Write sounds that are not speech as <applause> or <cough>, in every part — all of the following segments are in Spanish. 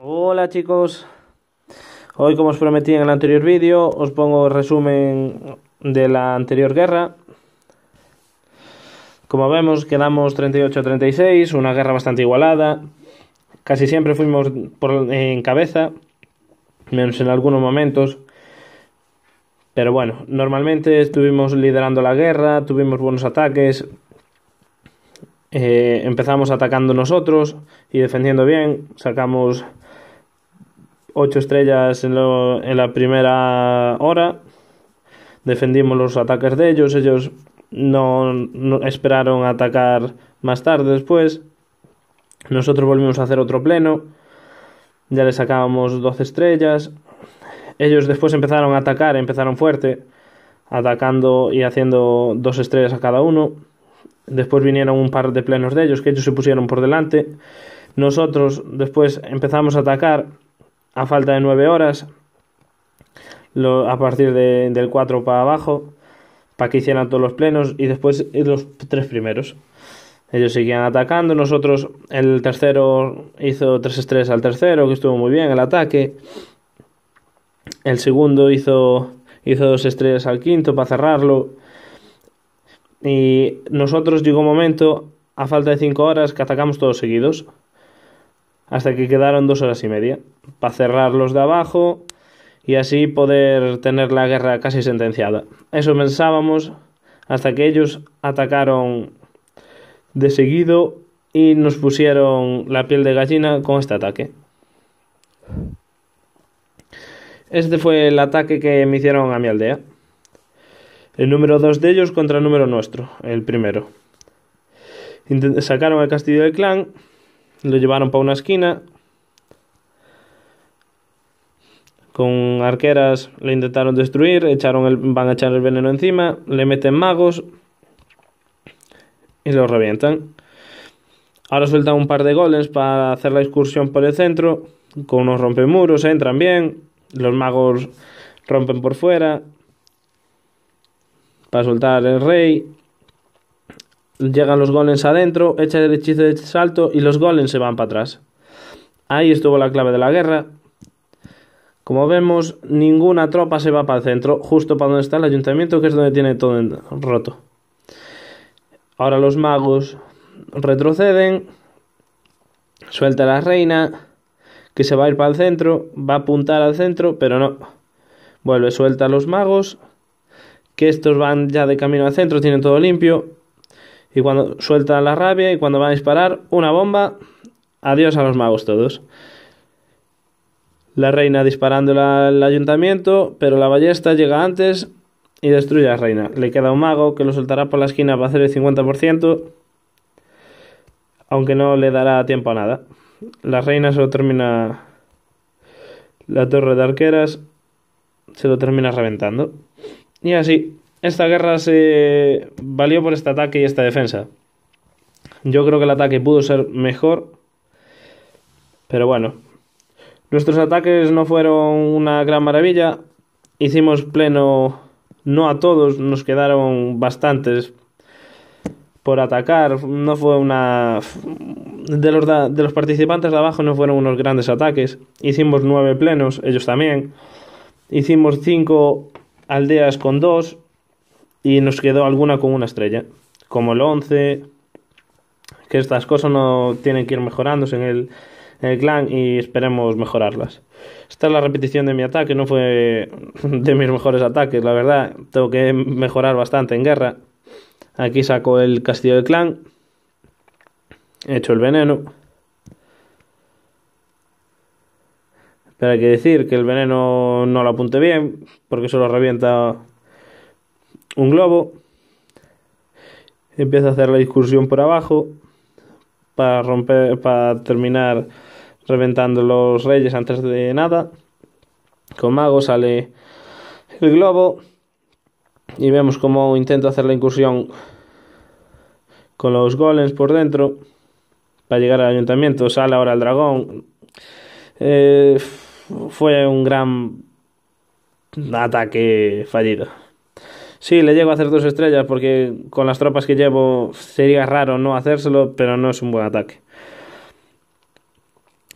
Hola chicos, hoy como os prometí en el anterior vídeo os pongo el resumen de la anterior guerra. Como vemos quedamos 38-36, una guerra bastante igualada, casi siempre fuimos en cabeza, menos en algunos momentos. Pero bueno, normalmente estuvimos liderando la guerra, tuvimos buenos ataques, eh, empezamos atacando nosotros y defendiendo bien, sacamos 8 estrellas en, la primera hora. Defendimos los ataques de ellos. Ellos no, esperaron atacar más tarde después. Nosotros volvimos a hacer otro pleno. Ya les sacábamos 12 estrellas. Ellos después empezaron a atacar, empezaron fuerte, atacando y haciendo dos estrellas a cada uno. Después vinieron un par de plenos de ellos que ellos se pusieron por delante. Nosotros después empezamos a atacar a falta de 9 horas, a partir del 4 para abajo, para que hicieran todos los plenos y después los tres primeros. Ellos seguían atacando, nosotros el tercero hizo tres estrellas al tercero, que estuvo muy bien el ataque. El segundo hizo, hizo dos estrellas al quinto para cerrarlo. Y nosotros llegó un momento, a falta de cinco horas, que atacamos todos seguidos hasta que quedaron dos horas y media, para cerrar los de abajo y así poder tener la guerra casi sentenciada. Eso pensábamos hasta que ellos atacaron de seguido y nos pusieron la piel de gallina con este ataque. Este fue el ataque que me hicieron a mi aldea. El número dos de ellos contra el número nuestro, el primero. sacaron el castillo del clan lo llevaron para una esquina. Con arqueras le intentaron destruir, echaron el, van a echar el veneno encima, le meten magos y lo revientan. Ahora sueltan un par de goles para hacer la excursión por el centro. Con unos rompemuros, entran bien. Los magos rompen por fuera. Para soltar el rey. Llegan los golems adentro, echa el hechizo de salto y los golems se van para atrás. Ahí estuvo la clave de la guerra. Como vemos, ninguna tropa se va para el centro, justo para donde está el ayuntamiento, que es donde tiene todo roto. Ahora los magos retroceden, suelta a la reina, que se va a ir para el centro, va a apuntar al centro, pero no. Vuelve, suelta a los magos, que estos van ya de camino al centro, tienen todo limpio, y cuando suelta la rabia y cuando van a disparar, una bomba. Adiós a los magos todos. La reina disparando al ayuntamiento, pero la ballesta llega antes y destruye a la reina. Le queda un mago que lo soltará por la esquina para hacer el 50%, aunque no le dará tiempo a nada. La reina se lo termina. La torre de arqueras se lo termina reventando. Y así, esta guerra se valió por este ataque y esta defensa. Yo creo que el ataque pudo ser mejor, pero bueno. Nuestros ataques no fueron una gran maravilla. Hicimos pleno no a todos, nos quedaron bastantes por atacar. No fue una. De los, de los participantes de abajo no fueron unos grandes ataques. Hicimos nueve plenos, ellos también. Hicimos cinco aldeas con dos y nos quedó alguna con una estrella, como el 11, que estas cosas no tienen que ir mejorándose en el, clan y esperemos mejorarlas. Esta es la repetición de mi ataque, no fue <laughs> de mis mejores ataques, la verdad, tengo que mejorar bastante en guerra. Aquí saco el castillo del clan, he hecho el veneno. Pero hay que decir que el veneno no lo apunte bien, porque solo revienta un globo, empieza a hacer la discusión por abajo para romper, para terminar reventando los reyes antes de nada. Con mago sale el globo y vemos cómo intenta hacer la incursión con los golems por dentro para llegar al ayuntamiento. Sale ahora el dragón. Eh, fue un gran ataque fallido. Sí, le llego a hacer dos estrellas porque con las tropas que llevo sería raro no hacérselo, pero no es un buen ataque.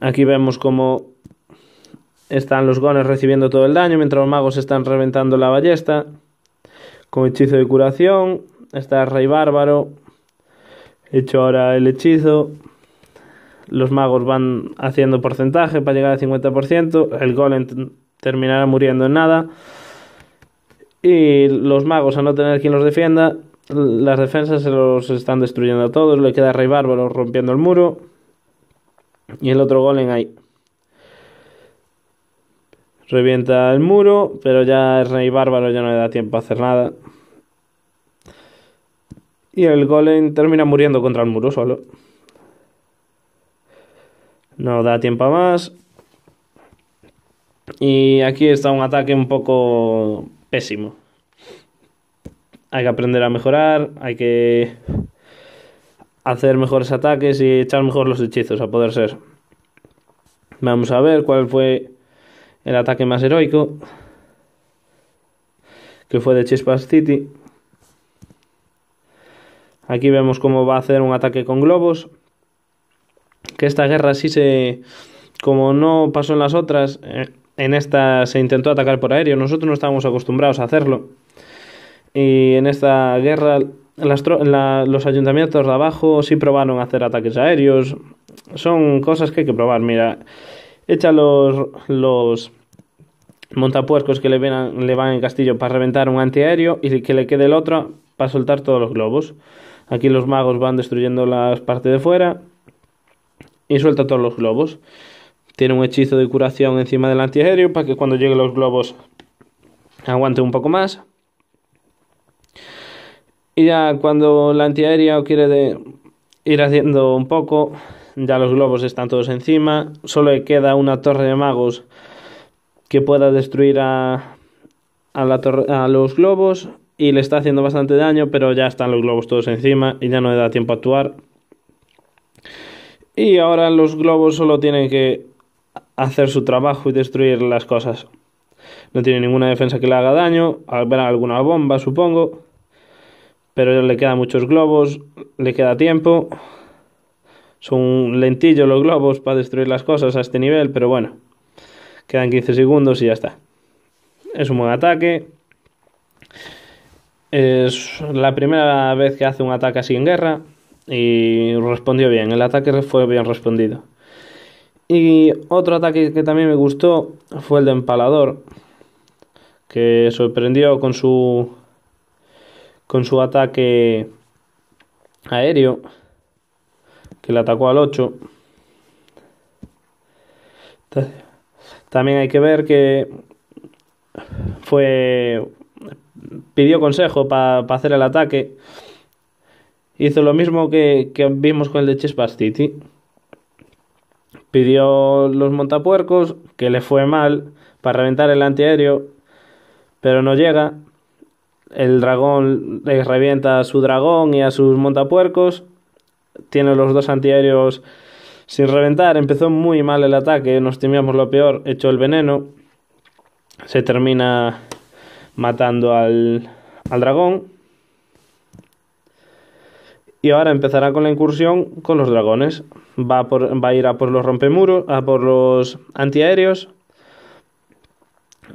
Aquí vemos cómo están los gones recibiendo todo el daño, mientras los magos están reventando la ballesta. Con hechizo de curación, está el rey bárbaro. Hecho ahora el hechizo. Los magos van haciendo porcentaje para llegar al 50%. El golem terminará muriendo en nada. Y los magos, a no tener quien los defienda, las defensas se los están destruyendo a todos. Le queda Rey Bárbaro rompiendo el muro. Y el otro golem ahí. Revienta el muro, pero ya el Rey Bárbaro ya no le da tiempo a hacer nada. Y el golem termina muriendo contra el muro solo. No da tiempo a más. Y aquí está un ataque un poco pésimo. Hay que aprender a mejorar, hay que hacer mejores ataques y echar mejor los hechizos, a poder ser. Vamos a ver cuál fue el ataque más heroico, que fue de Chispas City. Aquí vemos cómo va a hacer un ataque con globos. Que esta guerra sí se... Como no pasó en las otras, eh, en esta se intentó atacar por aéreo, nosotros no estábamos acostumbrados a hacerlo. Y en esta guerra los ayuntamientos de abajo sí probaron hacer ataques aéreos. Son cosas que hay que probar. Mira, echa los, los montapuercos que le, le van en castillo para reventar un antiaéreo y que le quede el otro para soltar todos los globos. Aquí los magos van destruyendo las partes de fuera y suelta todos los globos. Tiene un hechizo de curación encima del antiaéreo para que cuando lleguen los globos aguante un poco más. Y ya cuando la antiaérea quiere ir haciendo un poco, ya los globos están todos encima. Solo le queda una torre de magos que pueda destruir a, la a los globos y le está haciendo bastante daño, pero ya están los globos todos encima y ya no le da tiempo a actuar. Y ahora los globos solo tienen que hacer su trabajo y destruir las cosas. No tiene ninguna defensa que le haga daño, habrá alguna bomba, supongo. Pero le quedan muchos globos, le queda tiempo. Son lentillos los globos para destruir las cosas a este nivel, pero bueno. Quedan 15 segundos y ya está. Es un buen ataque. Es la primera vez que hace un ataque así en guerra y respondió bien. El ataque fue bien respondido. Y otro ataque que también me gustó fue el de Empalador, que sorprendió con su con su ataque aéreo, que le atacó al 8. También hay que ver que fue pidió consejo para hacer el ataque. Hizo lo mismo que, vimos con el de chispa City pidió los montapuercos, que le fue mal, para reventar el antiaéreo, pero no llega. El dragón le revienta a su dragón y a sus montapuercos. Tiene los dos antiaéreos sin reventar. Empezó muy mal el ataque, nos temíamos lo peor, echó el veneno. Se termina matando al, al dragón. Y ahora empezará con la incursión con los dragones va a, por, ir a por los rompemuros, a por los antiaéreos,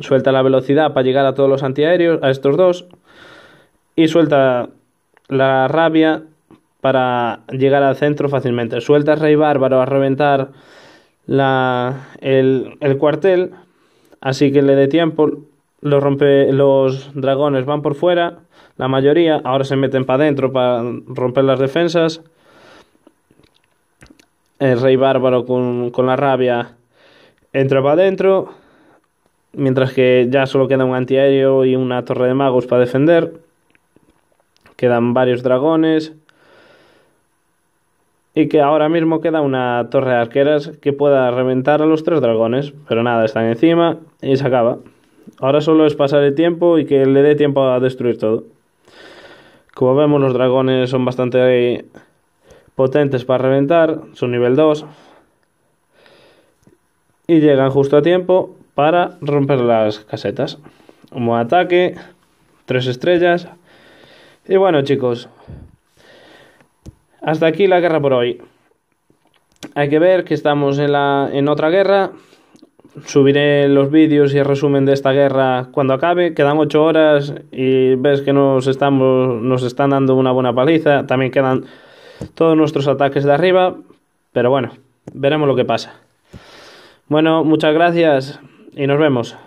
suelta la velocidad para llegar a todos los antiaéreos, a estos dos, y suelta la rabia para llegar al centro fácilmente. Suelta Rey Bárbaro a reventar el, cuartel, así que le dé tiempo. Los, rompe, los dragones van por fuera, la mayoría, ahora se meten para adentro para romper las defensas el rey bárbaro con, la rabia entra para adentro, mientras que ya solo queda un antiaéreo y una torre de magos para defender. Quedan varios dragones. Y que ahora mismo queda una torre de arqueras que pueda reventar a los tres dragones. Pero nada, están encima y se acaba. Ahora solo es pasar el tiempo y que le dé tiempo a destruir todo. Como vemos, los dragones son bastante potentes para reventar, son nivel 2. Y llegan justo a tiempo para romper las casetas. Un buen ataque, tres estrellas. Y bueno chicos, hasta aquí la guerra por hoy. Hay que ver que estamos en, la, en otra guerra. Subiré los vídeos y el resumen de esta guerra cuando acabe. Quedan 8 horas y ves que nos, estamos, nos están dando una buena paliza. También quedan todos nuestros ataques de arriba, pero bueno, veremos lo que pasa. Bueno, muchas gracias y nos vemos.